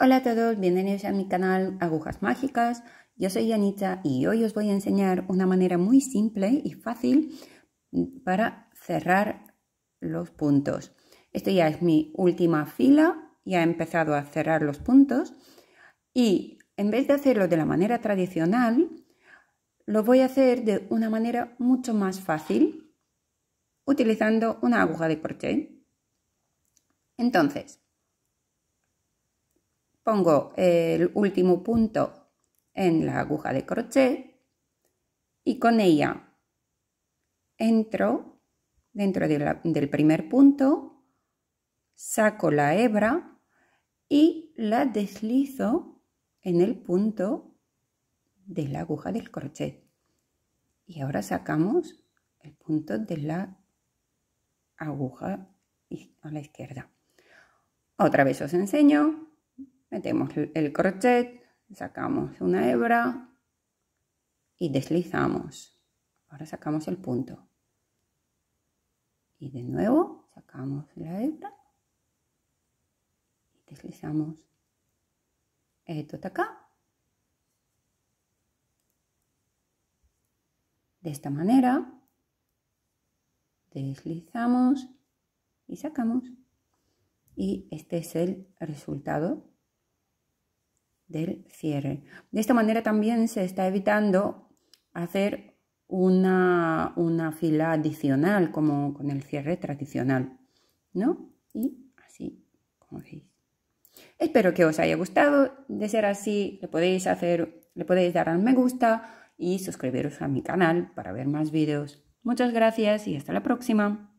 Hola a todos, bienvenidos a mi canal Agujas Mágicas. Yo soy Anita y hoy os voy a enseñar una manera muy simple y fácil para cerrar los puntos. Esto ya es mi última fila, ya he empezado a cerrar los puntos y en vez de hacerlo de la manera tradicional, lo voy a hacer de una manera mucho más fácil utilizando una aguja de crochet. Entonces, pongo el último punto en la aguja de crochet y con ella entro dentro del primer punto, saco la hebra y la deslizo en el punto de la aguja del crochet. Y ahora sacamos el punto de la aguja a la izquierda. Otra vez os enseño metemos el crochet, sacamos una hebra y deslizamos. Ahora sacamos el punto. Y de nuevo sacamos la hebra y deslizamos. Esto está acá. De esta manera deslizamos y sacamos. Y este es el resultado del cierre. De esta manera también se está evitando hacer una, una fila adicional como con el cierre tradicional, ¿no? Y así, como veis. Espero que os haya gustado. De ser así, le podéis hacer, le podéis dar al me gusta y suscribiros a mi canal para ver más vídeos. Muchas gracias y hasta la próxima.